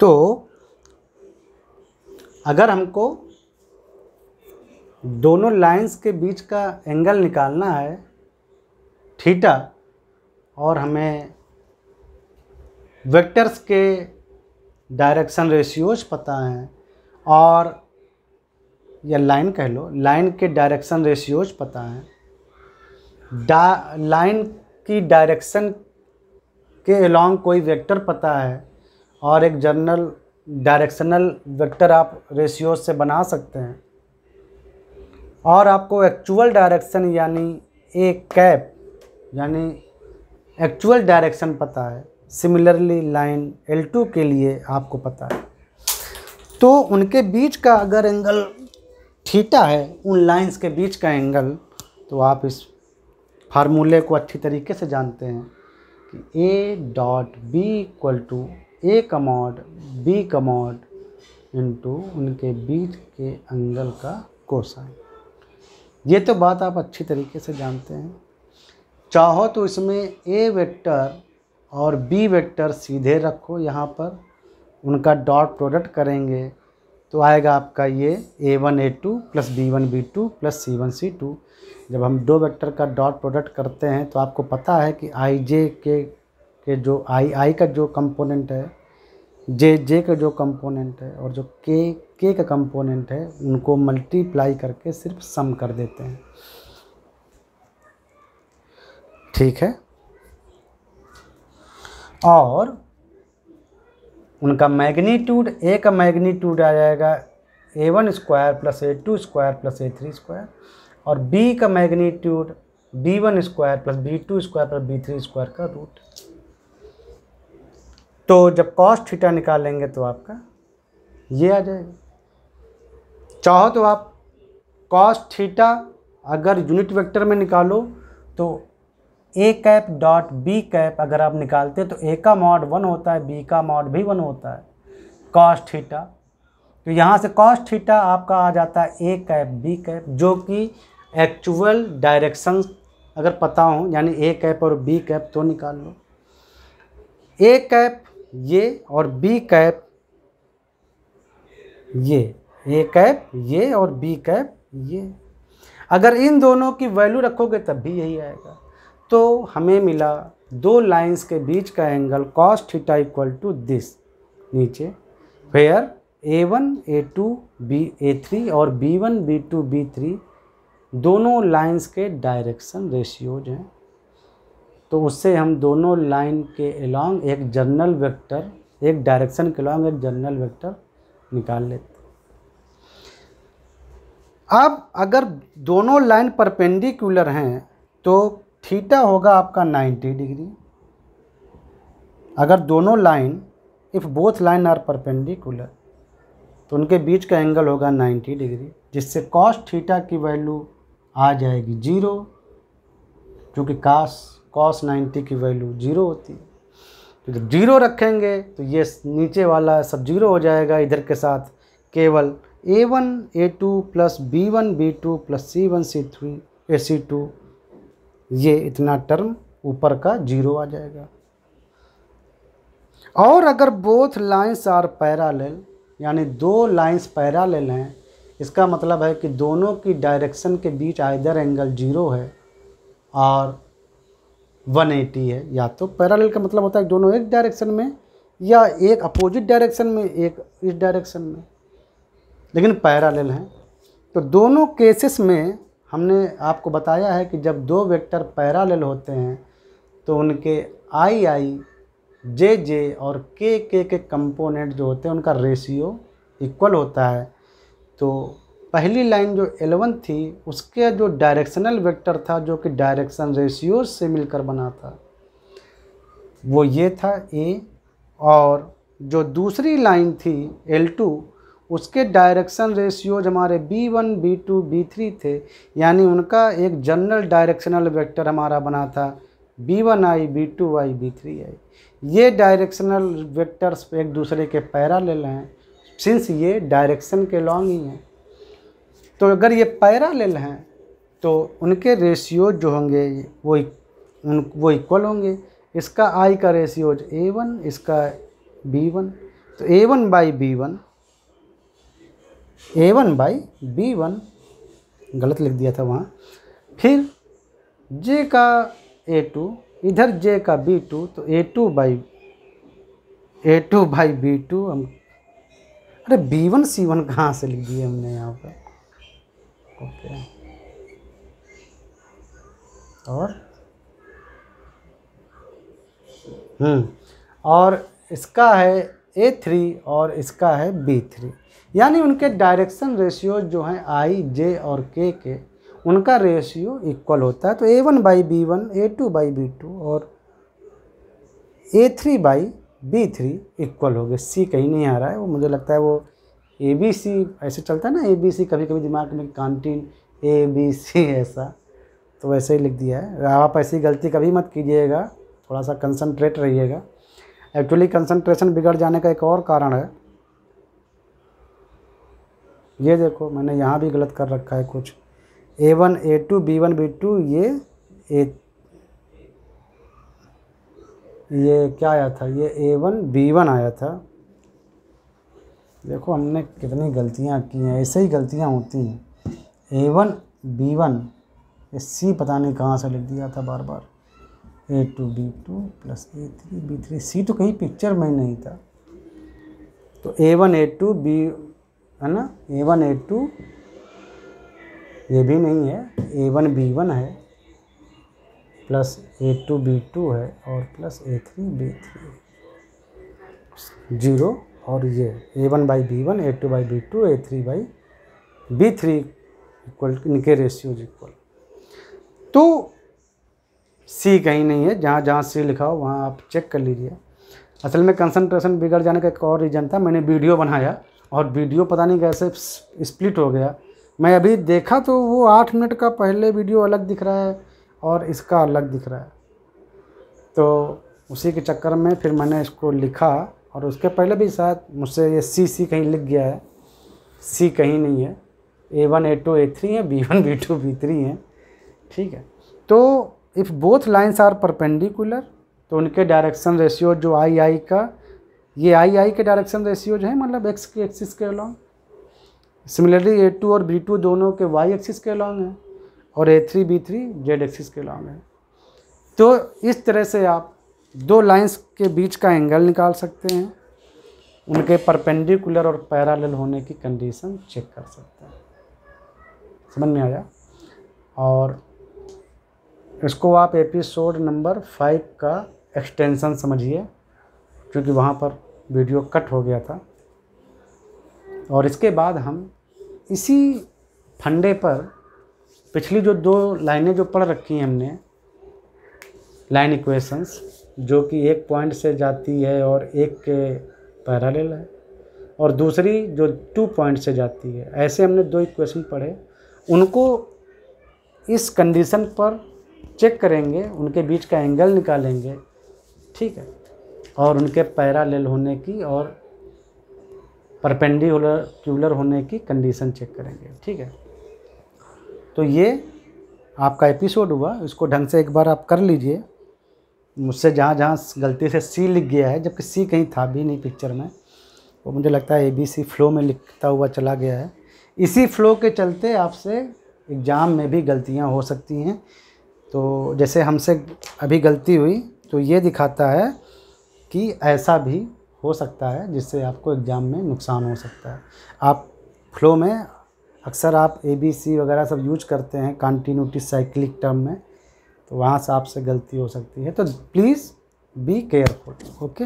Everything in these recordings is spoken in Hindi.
तो अगर हमको दोनों लाइंस के बीच का एंगल निकालना है थीटा और हमें वेक्टर्स के डायरेक्शन रेशियोज पता हैं और या लाइन कह लो लाइन के डायरेक्शन रेशियोज पता हैं डा लाइन की डायरेक्शन के अलॉन्ग कोई वेक्टर पता है और एक जर्नल डायरेक्शनल वेक्टर आप रेशियोज से बना सकते हैं और आपको एक्चुअल डायरेक्शन यानी ए कैप यानी एक्चुअल डायरेक्शन पता है सिमिलरली लाइन L2 के लिए आपको पता है तो उनके बीच का अगर एंगल थीटा है उन लाइंस के बीच का एंगल तो आप इस फार्मूले को अच्छी तरीके से जानते हैं कि A dot B equal to A कमोड बी कमोड इंटू उनके बीच के एंगल का कोसाइन ये तो बात आप अच्छी तरीके से जानते हैं चाहो तो इसमें ए वेक्टर और बी वेक्टर सीधे रखो यहाँ पर उनका डॉट प्रोडक्ट करेंगे तो आएगा आपका ये A one A two plus B one B two plus C one C two जब हम दो वेक्टर का डॉट प्रोडक्ट करते हैं तो आपको पता है कि आई जे के के जो आई आई का जो कंपोनेंट है जे जे का जो कंपोनेंट है और जो के के का कंपोनेंट है उनको मल्टीप्लाई करके सिर्फ सम कर देते हैं ठीक है और उनका मैग्नीट्यूड ए का मैग्नीट्यूड आ जाएगा A one square plus A two square plus A three square और बी का मैग्नीट्यूड B one square plus B two square plus B three square का रूट तो जब कॉस्ट थीटा निकालेंगे तो आपका ये आ जाएगा चाहो तो आप कॉस्ट थीटा अगर यूनिट वेक्टर में निकालो तो A cap dot B cap अगर आप निकालते तो ए का मॉड वन होता है बी का मॉड भी वन होता है कॉस्ट थीटा तो यहाँ से कॉस्ट थीटा आपका आ जाता है ए कैप बी कैप जो कि एक्चुअल डायरेक्शन अगर पता हो यानी ए कैप और बी कैप तो निकाल लो ए कैप ये और बी कैप ये ए कैप ये और बी कैप ये अगर इन दोनों की वैल्यू रखोगे तब भी यही आएगा तो हमें मिला दो लाइंस के बीच का angle cos theta equal to this नीचे फेयर A one A two B A three और B one B two B three दोनों लाइंस के डायरेक्शन रेशियोज हैं तो उससे हम दोनों लाइन के अलॉन्ग एक जर्नल वेक्टर एक डायरेक्शन के अलॉन्ग एक जर्नल वेक्टर निकाल लेते अब अगर दोनों लाइन परपेंडिकुलर हैं तो थीटा होगा आपका 90 डिग्री अगर दोनों line if both line are perpendicular तो उनके बीच का एंगल होगा 90 डिग्री जिससे कॉस्ट थीटा की वैल्यू आ जाएगी जीरो क्योंकि कास्ट कॉस 90 की वैल्यू जीरो होती है तो जब जीरो रखेंगे तो ये नीचे वाला सब जीरो हो जाएगा इधर के साथ केवल A one A two plus B one B two plus C one C three A C two ये इतना टर्म ऊपर का जीरो आ जाएगा और अगर बोथ लाइन्स आर पैरालेल यानी दो लाइन्स पैरालेल हैं इसका मतलब है कि दोनों की डायरेक्शन के बीच आइदर एंगल जीरो है और एटी है या तो पैरेलल का मतलब होता है दोनों एक डायरेक्शन में या एक अपोजिट डायरेक्शन में एक इस डायरेक्शन में लेकिन पैरेलल हैं तो दोनों केसेस में हमने आपको बताया है कि जब दो वेक्टर पैरेलल होते हैं तो उनके आई आई जे जे और के के के कंपोनेंट जो होते हैं उनका रेशियो इक्वल होता है तो पहली लाइन जो एलेवन थी उसके जो डायरेक्शनल वेक्टर था जो कि डायरेक्शन रेशियो से मिलकर बना था वो ये था ए और जो दूसरी लाइन थी एल टू उसके डायरेक्शन रेशियोज हमारे B one B two B three थे यानी उनका एक जनरल डायरेक्शनल वेक्टर हमारा बना था B one i B two i B three i ये डायरेक्शनल वेक्टर्स एक दूसरे के पैरा ले लें सिंस ये डायरेक्शन के लॉन्ग ही हैं तो अगर ये पैरालेल हैं तो उनके रेशियो जो होंगे वो उन वो इक्वल होंगे इसका आई का रेशियो ए वन इसका बी वन तो A one by B one A one by B one गलत लिख दिया था वहाँ फिर जे का ए टू इधर जे का बी टू तो A two by A two by B two हम अरे बी वन सी वन कहाँ से लिख दिए हमने यहाँ पर ओके और हम्म, और इसका है ए थ्री और इसका है बी थ्री यानी उनके डायरेक्शन रेशियो जो हैं आई जे और के के उनका रेशियो इक्वल होता है तो A one by B one A two by B two और A three by B three equal हो गए सी कहीं नहीं आ रहा है वो मुझे लगता है वो ए बी सी ऐसे चलता है ना ए बी सी कभी कभी दिमाग में कॉन्टीन ए बी सी ऐसा तो वैसे ही लिख दिया है आप ऐसी गलती कभी मत कीजिएगा थोड़ा सा कंसंट्रेट रहिएगा एक्चुअली कंसंट्रेशन बिगड़ जाने का एक और कारण है ये देखो मैंने यहाँ भी गलत कर रखा है कुछ A one A two B one B two ये ए ये क्या आया था ये ए वन बी वन आया था देखो हमने कितनी गलतियाँ की हैं ऐसे ही गलतियाँ होती हैं A one B one C पता नहीं कहाँ से लिख दिया था बार बार A two B two plus A three B three C तो कहीं पिक्चर में ही नहीं था तो A one A two B है ना ए वन ए टू ये भी नहीं है ए वन बी वन है plus A two B two है और plus A three B three zero और ये A one by B one A two by B two A three by B three equal इनके रेशियोज इक्वल तो सी कहीं नहीं है जहाँ जहाँ सी लिखा हो वहाँ आप चेक कर लीजिए असल में कंसंट्रेशन बिगड़ जाने का एक और रीज़न था मैंने वीडियो बनाया और वीडियो पता नहीं कैसे स्प्लिट हो गया मैं अभी देखा तो वो आठ मिनट का पहले वीडियो अलग दिख रहा है और इसका अलग दिख रहा है तो उसी के चक्कर में फिर मैंने इसको लिखा और उसके पहले भी शायद मुझसे ये सी सी कहीं लिख गया है सी कहीं नहीं है A one A two A three है B one B two B three हैं ठीक है तो if both lines are perpendicular तो उनके डायरेक्शन रेशियो जो आई आई का ये आई आई के डायरेक्शन रेशियो जो है मतलब एक्स के एक्सिस के अलॉन्ग सिमिलरली ए टू और बी टू दोनों के वाई एक्सिस के अलॉन्ग हैं और A three B three Z axis के अलॉन्ग है तो इस तरह से आप दो लाइंस के बीच का एंगल निकाल सकते हैं उनके परपेंडिकुलर और पैरेलल होने की कंडीशन चेक कर सकते हैं समझ में आया और इसको आप एपिसोड नंबर फाइव का एक्सटेंशन समझिए क्योंकि वहाँ पर वीडियो कट हो गया था और इसके बाद हम इसी फंडे पर पिछली जो दो लाइनें जो पढ़ रखी हैं हमने लाइन इक्वेशंस जो कि एक पॉइंट से जाती है और एक के पैरालेल है और दूसरी जो टू पॉइंट से जाती है ऐसे हमने दो इक्वेशन पढ़े उनको इस कंडीशन पर चेक करेंगे उनके बीच का एंगल निकालेंगे ठीक है और उनके पैरालेल होने की और परपेंडिकुलर होने की कंडीशन चेक करेंगे ठीक है तो ये आपका एपिसोड हुआ इसको ढंग से एक बार आप कर लीजिए मुझसे जहाँ जहाँ गलती से सी लिख गया है जबकि सी कहीं था भी नहीं पिक्चर में वो मुझे लगता है ए बी सी फ्लो में लिखता हुआ चला गया है इसी फ्लो के चलते आपसे एग्ज़ाम में भी गलतियाँ हो सकती हैं तो जैसे हमसे अभी गलती हुई तो ये दिखाता है कि ऐसा भी हो सकता है जिससे आपको एग्ज़ाम में नुकसान हो सकता है आप फ्लो में अक्सर आप ए बी सी वगैरह सब यूज करते हैं कॉन्टीन्यूटी साइक्लिक टर्म में तो वहाँ से आपसे गलती हो सकती है तो प्लीज़ बी केयरफुल ओके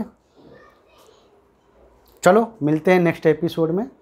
चलो मिलते हैं नेक्स्ट एपिसोड में